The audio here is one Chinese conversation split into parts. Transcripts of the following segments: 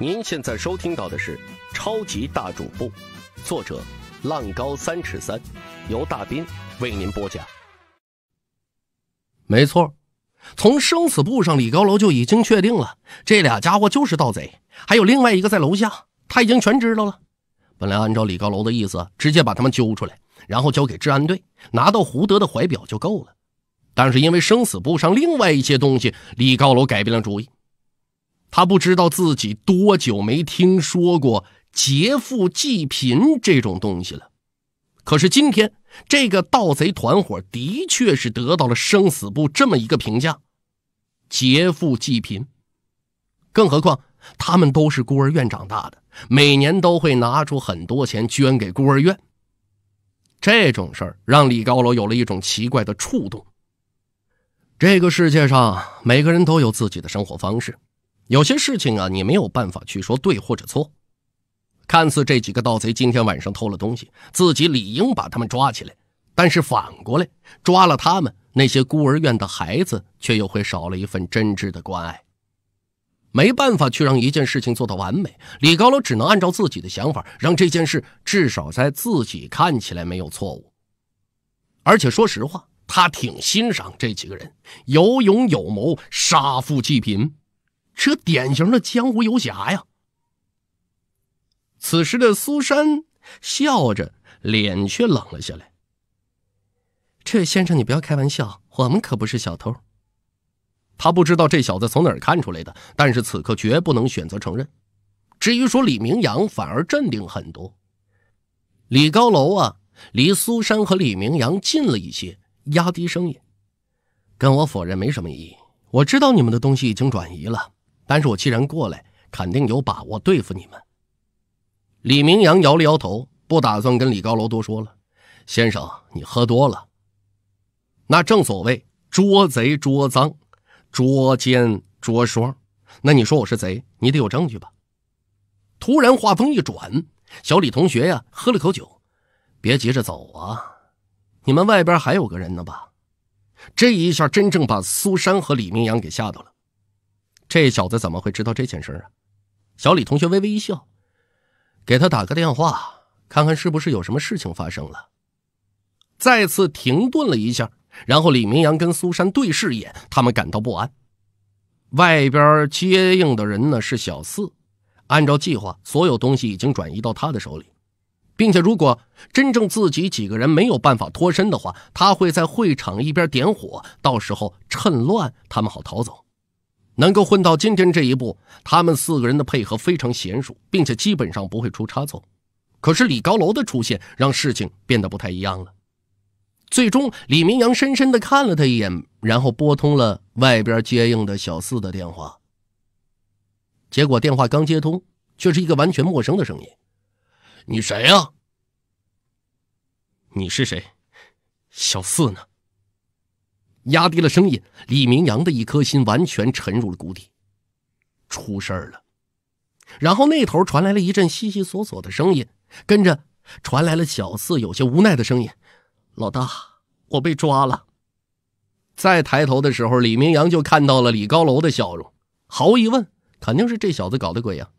您现在收听到的是《超级大主播》，作者浪高三尺三，由大斌为您播讲。没错，从生死簿上，李高楼就已经确定了这俩家伙就是盗贼，还有另外一个在楼下，他已经全知道了。本来按照李高楼的意思，直接把他们揪出来，然后交给治安队，拿到胡德的怀表就够了。但是因为生死簿上另外一些东西，李高楼改变了主意。他不知道自己多久没听说过“劫富济贫”这种东西了，可是今天这个盗贼团伙的确是得到了生死簿这么一个评价，“劫富济贫”。更何况他们都是孤儿院长大的，每年都会拿出很多钱捐给孤儿院。这种事儿让李高楼有了一种奇怪的触动。这个世界上每个人都有自己的生活方式。有些事情啊，你没有办法去说对或者错。看似这几个盗贼今天晚上偷了东西，自己理应把他们抓起来。但是反过来，抓了他们，那些孤儿院的孩子却又会少了一份真挚的关爱。没办法去让一件事情做到完美，李高楼只能按照自己的想法，让这件事至少在自己看起来没有错误。而且说实话，他挺欣赏这几个人，有勇有谋，杀富济贫。这典型的江湖游侠呀！此时的苏珊笑着，脸却冷了下来。这位先生，你不要开玩笑，我们可不是小偷。他不知道这小子从哪儿看出来的，但是此刻绝不能选择承认。至于说李明阳，反而镇定很多。李高楼啊，离苏珊和李明阳近了一些，压低声音：“跟我否认没什么意义。我知道你们的东西已经转移了。”但是我既然过来，肯定有把握对付你们。李明阳摇了摇头，不打算跟李高楼多说了。先生，你喝多了。那正所谓捉贼捉赃，捉奸捉双。那你说我是贼，你得有证据吧？突然话锋一转，小李同学呀，喝了口酒，别急着走啊，你们外边还有个人呢吧？这一下真正把苏珊和李明阳给吓到了。这小子怎么会知道这件事啊？小李同学微微一笑，给他打个电话，看看是不是有什么事情发生了。再次停顿了一下，然后李明阳跟苏珊对视一眼，他们感到不安。外边接应的人呢是小四，按照计划，所有东西已经转移到他的手里，并且如果真正自己几个人没有办法脱身的话，他会在会场一边点火，到时候趁乱他们好逃走。能够混到今天这一步，他们四个人的配合非常娴熟，并且基本上不会出差错。可是李高楼的出现让事情变得不太一样了。最终，李明阳深深的看了他一眼，然后拨通了外边接应的小四的电话。结果电话刚接通，却是一个完全陌生的声音：“你谁呀？你是谁？小四呢？”压低了声音，李明阳的一颗心完全沉入了谷底，出事儿了。然后那头传来了一阵悉悉索索的声音，跟着传来了小四有些无奈的声音：“老大，我被抓了。”再抬头的时候，李明阳就看到了李高楼的笑容。毫无疑问，肯定是这小子搞的鬼呀。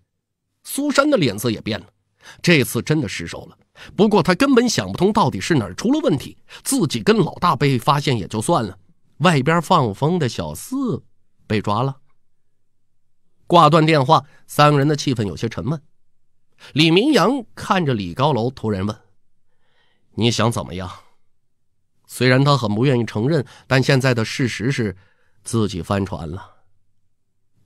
苏珊的脸色也变了，这次真的失手了。不过他根本想不通到底是哪儿出了问题，自己跟老大被发现也就算了。外边放风的小四被抓了。挂断电话，三个人的气氛有些沉闷。李明阳看着李高楼，突然问：“你想怎么样？”虽然他很不愿意承认，但现在的事实是自己翻船了。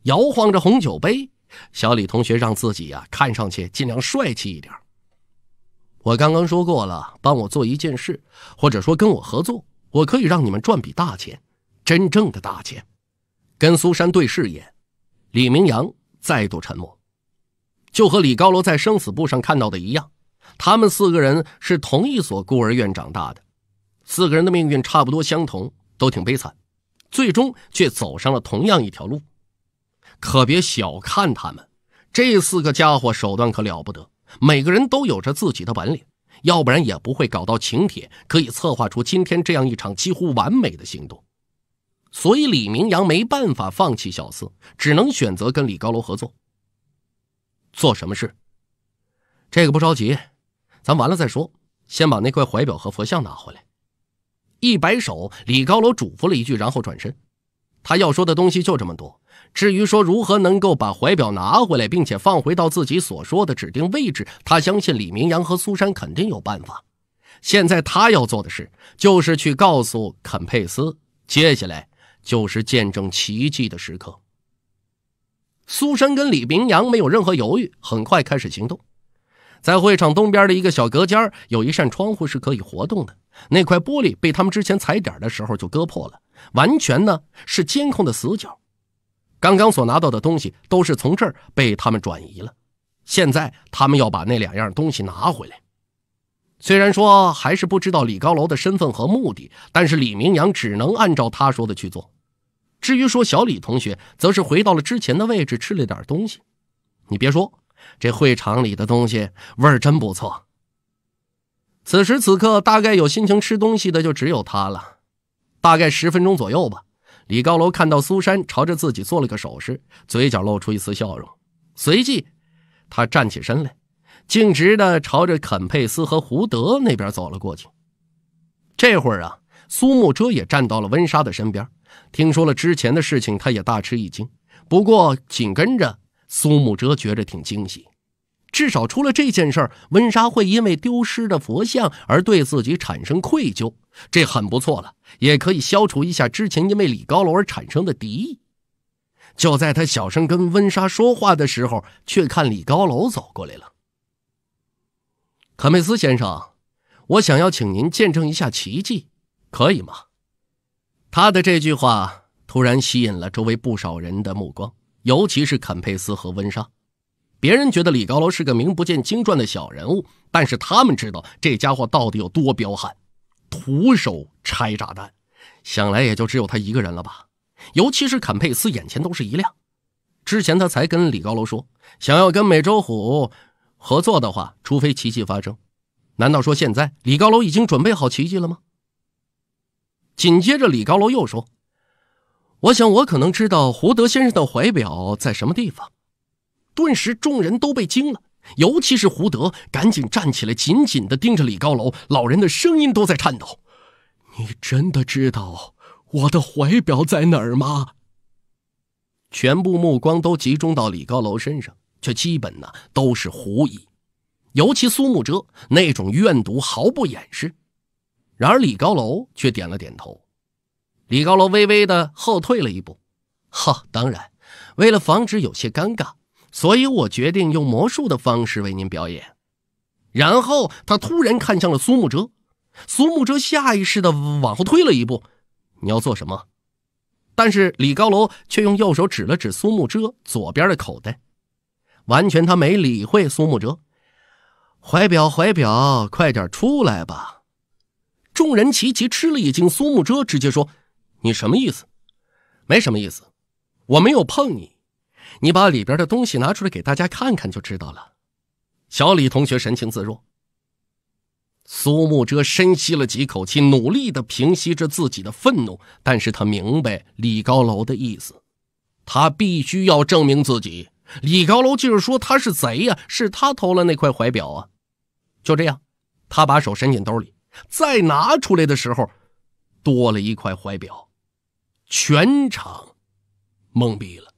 摇晃着红酒杯，小李同学让自己呀看上去尽量帅气一点。我刚刚说过了，帮我做一件事，或者说跟我合作。我可以让你们赚笔大钱，真正的大钱。跟苏珊对视一眼，李明阳再度沉默。就和李高楼在生死簿上看到的一样，他们四个人是同一所孤儿院长大的，四个人的命运差不多相同，都挺悲惨，最终却走上了同样一条路。可别小看他们，这四个家伙手段可了不得，每个人都有着自己的本领。要不然也不会搞到请帖，可以策划出今天这样一场几乎完美的行动，所以李明阳没办法放弃小四，只能选择跟李高楼合作。做什么事？这个不着急，咱完了再说。先把那块怀表和佛像拿回来。一摆手，李高楼嘱咐了一句，然后转身。他要说的东西就这么多。至于说如何能够把怀表拿回来，并且放回到自己所说的指定位置，他相信李明阳和苏珊肯定有办法。现在他要做的事就是去告诉肯佩斯，接下来就是见证奇迹的时刻。苏珊跟李明阳没有任何犹豫，很快开始行动。在会场东边的一个小隔间有一扇窗户是可以活动的，那块玻璃被他们之前踩点的时候就割破了，完全呢是监控的死角。刚刚所拿到的东西都是从这儿被他们转移了，现在他们要把那两样东西拿回来。虽然说还是不知道李高楼的身份和目的，但是李明阳只能按照他说的去做。至于说小李同学，则是回到了之前的位置，吃了点东西。你别说，这会场里的东西味儿真不错。此时此刻，大概有心情吃东西的就只有他了。大概十分钟左右吧。李高楼看到苏珊朝着自己做了个手势，嘴角露出一丝笑容，随即，他站起身来，径直的朝着肯佩斯和胡德那边走了过去。这会儿啊，苏慕哲也站到了温莎的身边，听说了之前的事情，他也大吃一惊。不过紧跟着，苏慕哲觉着挺惊喜。至少出了这件事儿，温莎会因为丢失的佛像而对自己产生愧疚，这很不错了，也可以消除一下之前因为李高楼而产生的敌意。就在他小声跟温莎说话的时候，却看李高楼走过来了。肯佩斯先生，我想要请您见证一下奇迹，可以吗？他的这句话突然吸引了周围不少人的目光，尤其是肯佩斯和温莎。别人觉得李高楼是个名不见经传的小人物，但是他们知道这家伙到底有多彪悍，徒手拆炸弹，想来也就只有他一个人了吧。尤其是坎佩斯眼前都是一亮，之前他才跟李高楼说，想要跟美洲虎合作的话，除非奇迹发生。难道说现在李高楼已经准备好奇迹了吗？紧接着李高楼又说：“我想我可能知道胡德先生的怀表在什么地方。”顿时，众人都被惊了，尤其是胡德，赶紧站起来，紧紧地盯着李高楼。老人的声音都在颤抖：“你真的知道我的怀表在哪儿吗？”全部目光都集中到李高楼身上，却基本呢都是狐疑，尤其苏慕哲那种怨毒毫不掩饰。然而，李高楼却点了点头。李高楼微微的后退了一步：“哈，当然，为了防止有些尴尬。”所以我决定用魔术的方式为您表演。然后他突然看向了苏慕哲，苏慕哲下意识的往后退了一步。你要做什么？但是李高楼却用右手指了指苏慕哲左边的口袋，完全他没理会苏慕哲。怀表，怀表，快点出来吧！众人齐齐吃了一惊。苏慕哲直接说：“你什么意思？没什么意思，我没有碰你。”你把里边的东西拿出来给大家看看，就知道了。小李同学神情自若。苏木哲深吸了几口气，努力的平息着自己的愤怒，但是他明白李高楼的意思，他必须要证明自己。李高楼就是说他是贼呀，是他偷了那块怀表啊。就这样，他把手伸进兜里，再拿出来的时候，多了一块怀表。全场懵逼了。